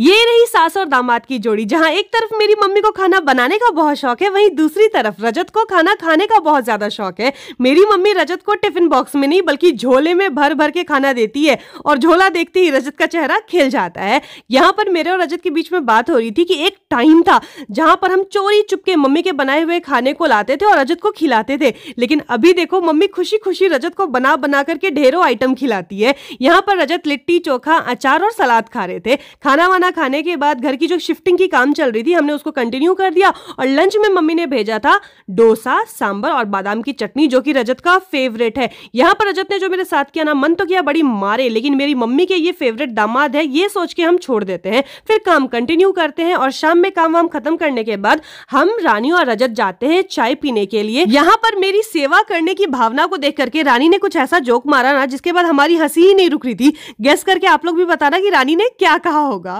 ये रही सास और दामाद की जोड़ी जहाँ एक तरफ मेरी मम्मी को खाना बनाने का बहुत शौक है वहीं दूसरी तरफ रजत को खाना खाने का बहुत ज्यादा शौक है मेरी मम्मी रजत को टिफिन बॉक्स में नहीं बल्कि झोले में भर भर के खाना देती है और झोला देखते ही रजत का चेहरा खिल जाता है यहाँ पर मेरे और रजत के बीच में बात हो रही थी कि एक टाइम था जहाँ पर हम चोरी चुपके मम्मी के बनाए हुए खाने को लाते थे और रजत को खिलाते थे लेकिन अभी देखो मम्मी खुशी खुशी रजत को बना बना करके ढेरों आइटम खिलाती है यहाँ पर रजत लिट्टी चोखा अचार और सलाद खा रहे थे खाना वाना खाना खाने के बाद घर की जो शिफ्टिंग की काम चल रही थी हमने उसको कंटिन्यू कर दिया और लंच में मम्मी ने भेजा था डोसा सांबर और बादाम की चटनी जो कि रजत का फेवरेट है यहाँ पर रजत ने जो मेरे साथ किया ना मन तो किया बड़ी मारे लेकिन मेरी मम्मी के ये फेवरेट दामाद है ये सोच के हम छोड़ देते हैं फिर काम कंटिन्यू करते हैं और शाम में काम वाम खत्म करने के बाद हम रानी और रजत जाते हैं चाय पीने के लिए यहाँ पर मेरी सेवा करने की भावना को देख करके रानी ने कुछ ऐसा जोक मारा ना जिसके बाद हमारी हंसी ही नहीं रुक रही थी गेस करके आप लोग भी बताना कि रानी ने क्या कहा होगा